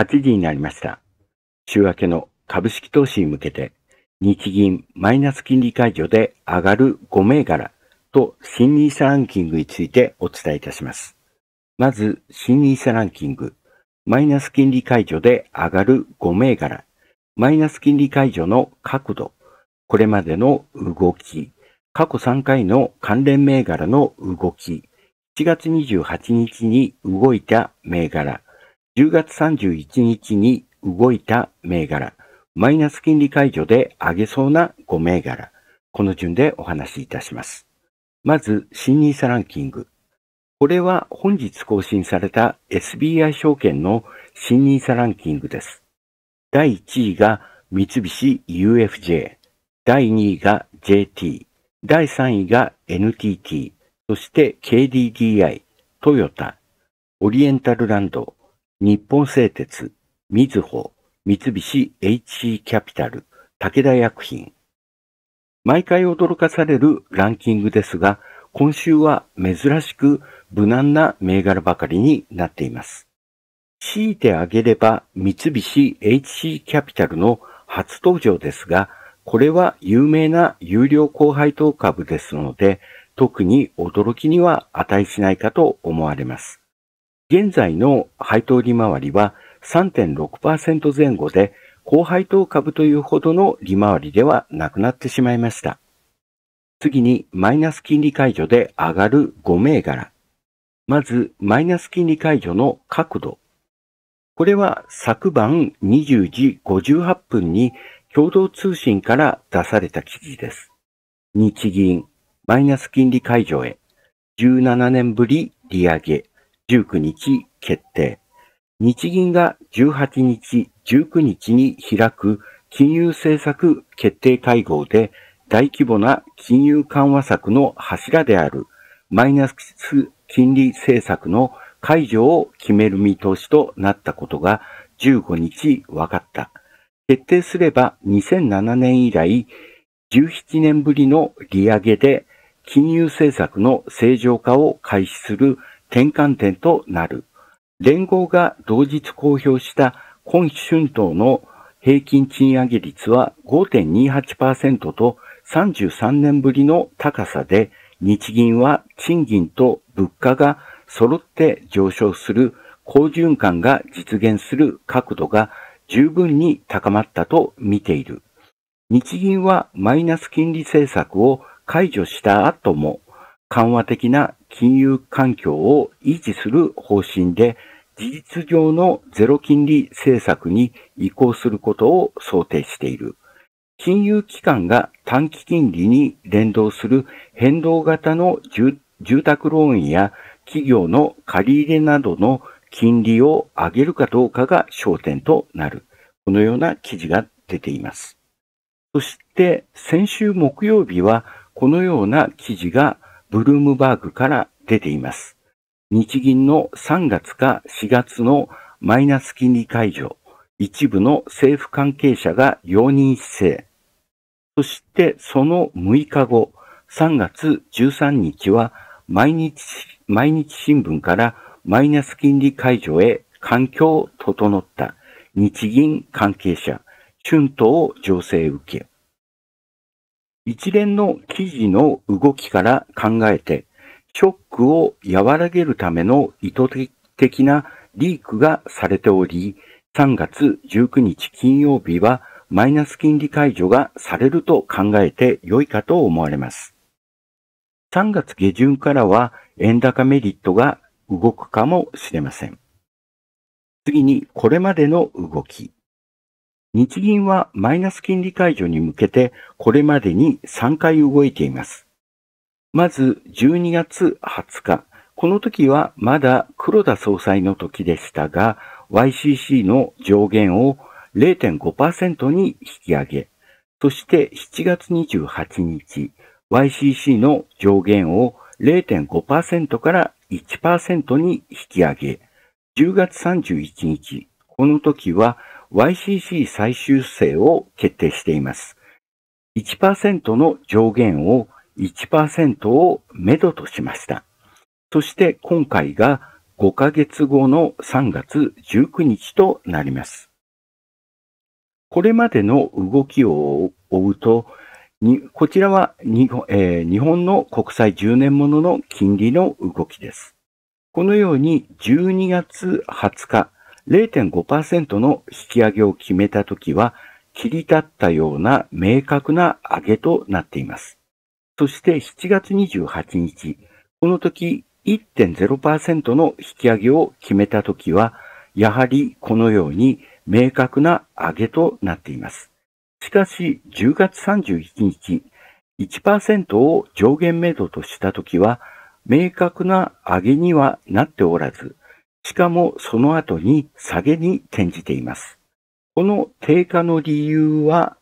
8時になりました。週明けの株式投資に向けて、日銀マイナス金利解除で上がる5銘柄と新ニーサランキングについてお伝えいたします。まず、新ニーサランキング、マイナス金利解除で上がる5銘柄、マイナス金利解除の角度、これまでの動き、過去3回の関連銘柄の動き、7月28日に動いた銘柄、10月31日に動いた銘柄、マイナス金利解除で上げそうな5銘柄、この順でお話しいたします。まず、新ニーサランキング。これは本日更新された SBI 証券の新ニーサランキングです。第1位が三菱 UFJ、第2位が JT、第3位が NTT、そして KDDI、トヨタ、オリエンタルランド、日本製鉄、みずほ、三菱 h c キャピタル、武田薬品。毎回驚かされるランキングですが、今週は珍しく無難な銘柄ばかりになっています。強いてあげれば三菱 HC キャピタルの初登場ですが、これは有名な有料高配当株ですので、特に驚きには値しないかと思われます。現在の配当利回りは3.6%前後で、高配当株というほどの利回りではなくなってしまいました。次にマイナス金利解除で上がる5銘柄。まず、マイナス金利解除の角度。これは昨晩20時58分に共同通信から出された記事です。日銀、マイナス金利解除へ、17年ぶり利上げ、19日決定。日銀が18日、19日に開く金融政策決定会合で大規模な金融緩和策の柱であるマイナス金利政策の解除を決める見通しとなったことが15日分かった。決定すれば2007年以来17年ぶりの利上げで金融政策の正常化を開始する転換点となる。連合が同日公表した今春闘の平均賃上げ率は5.28%と33年ぶりの高さで、日銀は賃金と物価が揃って上昇する好循環が実現する角度が十分に高まったと見ている。日銀はマイナス金利政策を解除した後も緩和的な金融環境を維持する方針で、事実上のゼロ金利政策に移行することを想定している。金融機関が短期金利に連動する変動型の住宅ローンや企業の借り入れなどの金利を上げるかどうかが焦点となる。このような記事が出ています。そして先週木曜日はこのような記事がブルームバーグから出ています。日銀の3月か4月のマイナス金利解除、一部の政府関係者が容認姿勢、そしてその6日後、3月13日は毎日、毎日新聞からマイナス金利解除へ環境を整った日銀関係者、春闘情勢受け。一連の記事の動きから考えて、ショックを和らげるための意図的なリークがされており、3月19日金曜日はマイナス金利解除がされると考えて良いかと思われます。3月下旬からは円高メリットが動くかもしれません。次にこれまでの動き。日銀はマイナス金利解除に向けてこれまでに3回動いています。まず12月20日、この時はまだ黒田総裁の時でしたが、YCC の上限を0.5%に引き上げ、そして7月28日、YCC の上限を0.5%から1%に引き上げ、10月31日、この時は YCC 最終性を決定しています。1%の上限を1%をめどとしました。そして今回が5ヶ月後の3月19日となります。これまでの動きを追うと、こちらは、えー、日本の国債10年ものの金利の動きです。このように12月20日、0.5%の引き上げを決めたときは、切り立ったような明確な上げとなっています。そして7月28日、このとき1.0%の引き上げを決めたときは、やはりこのように明確な上げとなっています。しかし10月31日、1%を上限目処としたときは、明確な上げにはなっておらず、しかもその後に下げに転じています。この低下の理由は、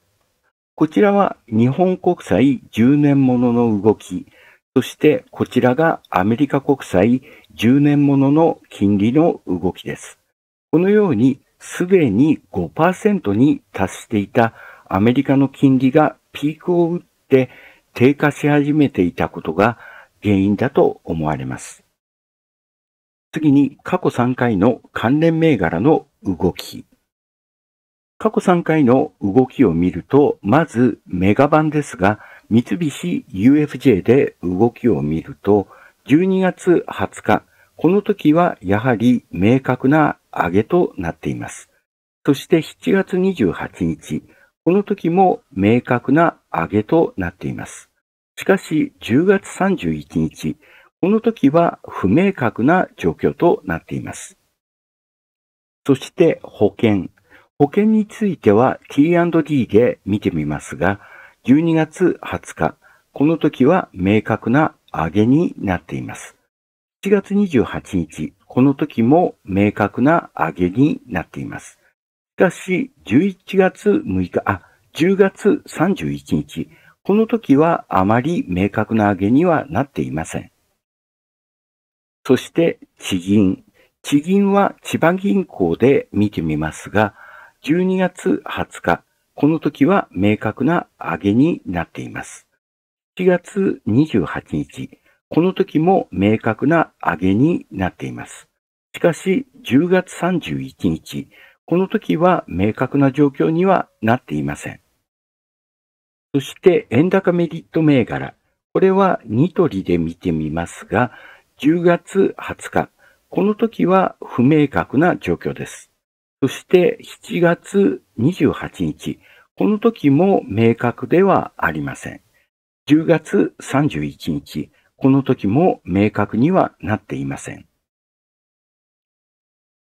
こちらは日本国債10年ものの動き、そしてこちらがアメリカ国債10年ものの金利の動きです。このようにすでに5%に達していたアメリカの金利がピークを打って低下し始めていたことが原因だと思われます。次に過去3回の関連銘柄の動き。過去3回の動きを見ると、まずメガバンですが、三菱 UFJ で動きを見ると、12月20日、この時はやはり明確な上げとなっています。そして7月28日、この時も明確な上げとなっています。しかし10月31日、この時は不明確な状況となっています。そして保険。保険については T&D で見てみますが、12月20日、この時は明確な上げになっています。7月28日、この時も明確な上げになっています。しかし、11月6日、あ、10月31日、この時はあまり明確な上げにはなっていません。そして地銀。地銀は千葉銀行で見てみますが、12月20日、この時は明確な上げになっています。7月28日、この時も明確な上げになっています。しかし、10月31日、この時は明確な状況にはなっていません。そして、円高メリット銘柄。これはニトリで見てみますが、10月20日。この時は不明確な状況です。そして7月28日。この時も明確ではありません。10月31日。この時も明確にはなっていません。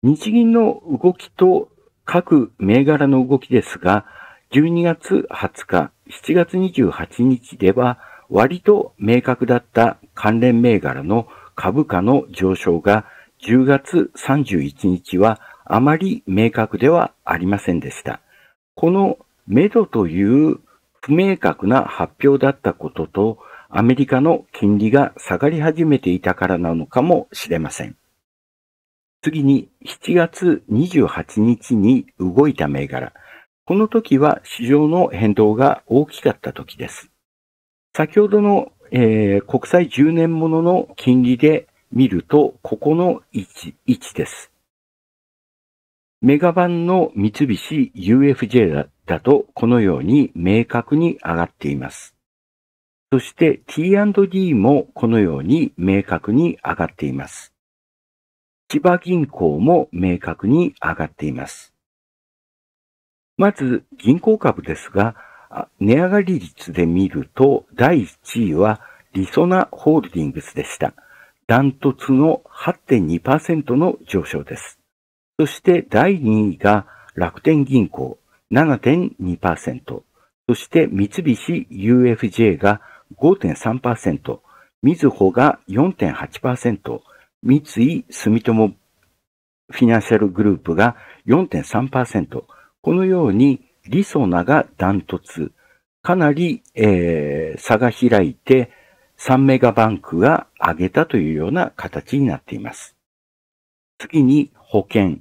日銀の動きと各銘柄の動きですが、12月20日、7月28日では割と明確だった関連銘柄の株価の上昇が10月31日はあまり明確ではありませんでした。このメドという不明確な発表だったことと、アメリカの金利が下がり始めていたからなのかもしれません。次に7月28日に動いた銘柄。この時は市場の変動が大きかった時です。先ほどのえー、国債10年ものの金利で見ると、ここの位置、位置です。メガ版の三菱 UFJ だと、このように明確に上がっています。そして T&D もこのように明確に上がっています。千葉銀行も明確に上がっています。まず銀行株ですが、値上がり率で見ると、第1位はリソナホールディングスでした。ダントツの8.2%の上昇です。そして第2位が楽天銀行7.2%、そして三菱 UFJ が5.3%、みずほが4.8%、三井住友フィナンシャルグループが4.3%、このようにリソナがダントツ。かなり、えー、差が開いて3メガバンクが上げたというような形になっています。次に保険。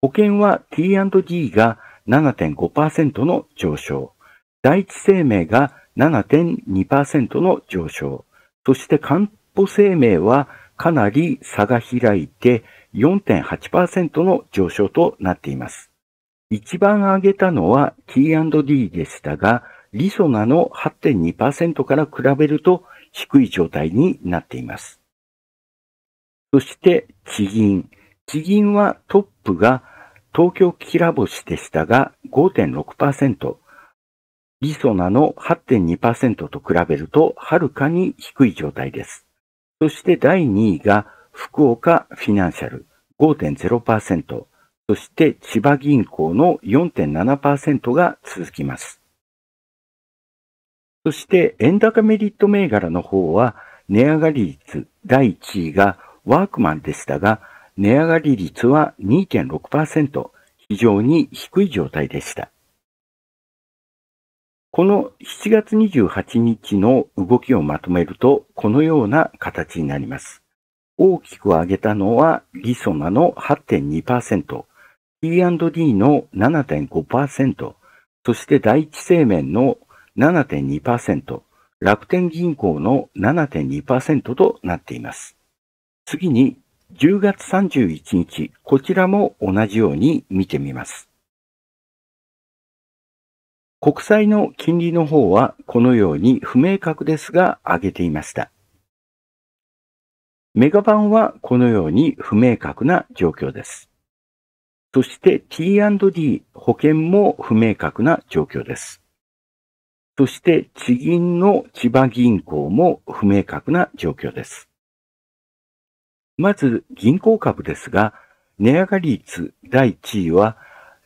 保険は T&D が7.5%の上昇。第一生命が7.2%の上昇。そして漢方生命はかなり差が開いて4.8%の上昇となっています。一番上げたのは T&D でしたが、リソナの8.2%から比べると低い状態になっています。そして、地銀。地銀はトップが東京キラボシでしたが5.6%、リソナの8.2%と比べるとはるかに低い状態です。そして第2位が福岡フィナンシャル5.0%、そして千葉銀行の4.7%が続きます。そして円高メリット銘柄の方は値上がり率第1位がワークマンでしたが、値上がり率は2.6%、非常に低い状態でした。この7月28日の動きをまとめると、このような形になります。大きく上げたのはリソナの8.2%、P&D の7.5%、そして第一生命の7.2%、楽天銀行の7.2%となっています。次に、10月31日、こちらも同じように見てみます。国債の金利の方はこのように不明確ですが上げていました。メガバンはこのように不明確な状況です。そして T&D 保険も不明確な状況です。そして地銀の千葉銀行も不明確な状況です。まず銀行株ですが、値上がり率第1位は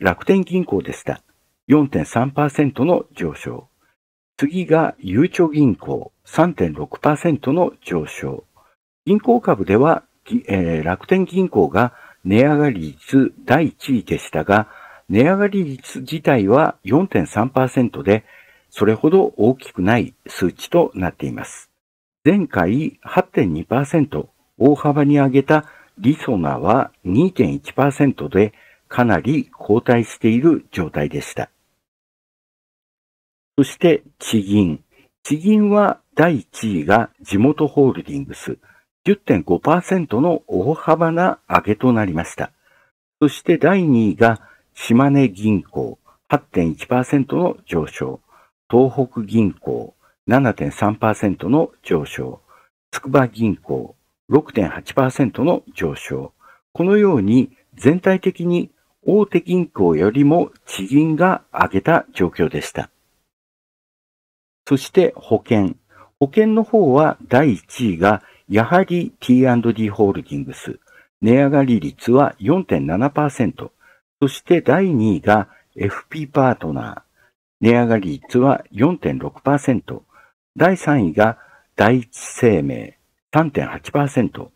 楽天銀行でした。4.3%の上昇。次がゆうちょ銀行3.6%の上昇。銀行株では、えー、楽天銀行が値上がり率第1位でしたが、値上がり率自体は4.3%で、それほど大きくない数値となっています。前回8.2%大幅に上げたリソナは2.1%でかなり後退している状態でした。そして地銀。地銀は第1位が地元ホールディングス。10.5%の大幅な上げとなりました。そして第2位が島根銀行8.1%の上昇、東北銀行7.3%の上昇、筑波銀行6.8%の上昇。このように全体的に大手銀行よりも地銀が上げた状況でした。そして保険。保険の方は第1位がやはり T&D ホールディングス、値上がり率は4.7%、そして第2位が FP パートナー、値上がり率は4.6%、第3位が第一生命3.8%、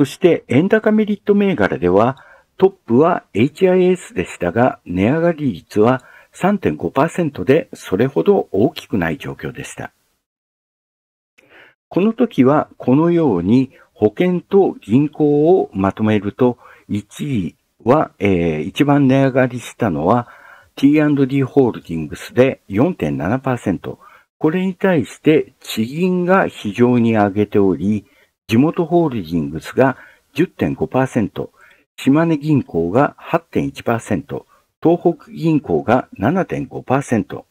そして円高メリット銘柄では、トップは HIS でしたが、値上がり率は3.5%でそれほど大きくない状況でした。この時はこのように保険と銀行をまとめると、1位は、えー、一番値上がりしたのは T&D ホールディングスで4.7%。これに対して地銀が非常に上げており、地元ホールディングスが10.5%、島根銀行が8.1%、東北銀行が7.5%、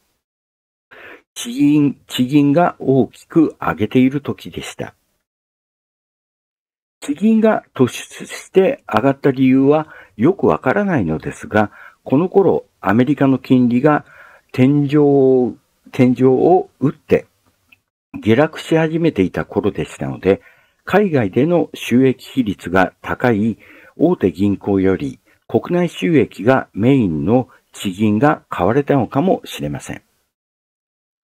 地銀、地銀が大きく上げている時でした。地銀が突出して上がった理由はよくわからないのですが、この頃アメリカの金利が天井を、天井を打って下落し始めていた頃でしたので、海外での収益比率が高い大手銀行より国内収益がメインの地銀が買われたのかもしれません。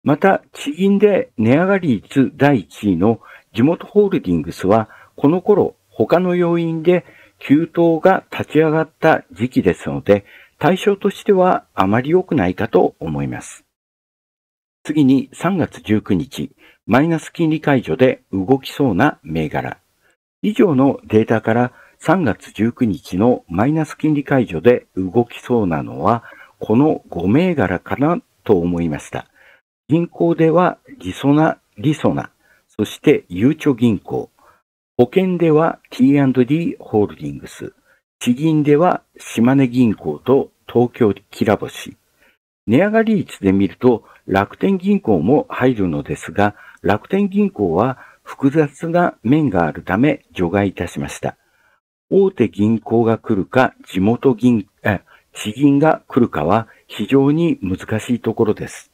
また、地銀で値上がり率第1位の地元ホールディングスは、この頃、他の要因で急騰が立ち上がった時期ですので、対象としてはあまり良くないかと思います。次に3月19日、マイナス金利解除で動きそうな銘柄。以上のデータから3月19日のマイナス金利解除で動きそうなのは、この5銘柄かなと思いました。銀行ではギソナ、リソナ、そしてゆうちょ銀行。保険では T&D ホールディングス。地銀では島根銀行と東京きらぼし。値上がり率で見ると楽天銀行も入るのですが、楽天銀行は複雑な面があるため除外いたしました。大手銀行が来るか、地元銀、え、地銀が来るかは非常に難しいところです。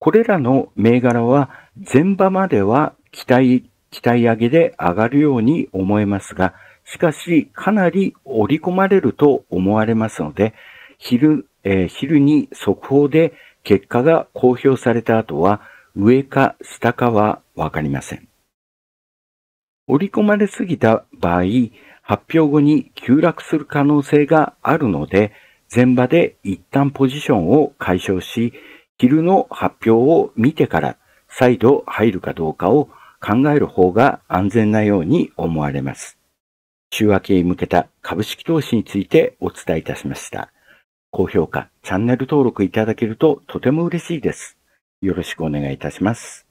これらの銘柄は前場までは期待、期待上げで上がるように思えますが、しかしかなり織り込まれると思われますので、昼、えー、昼に速報で結果が公表された後は、上か下かはわかりません。織り込まれすぎた場合、発表後に急落する可能性があるので、前場で一旦ポジションを解消し、昼の発表を見てから再度入るかどうかを考える方が安全なように思われます。週明けに向けた株式投資についてお伝えいたしました。高評価、チャンネル登録いただけるととても嬉しいです。よろしくお願いいたします。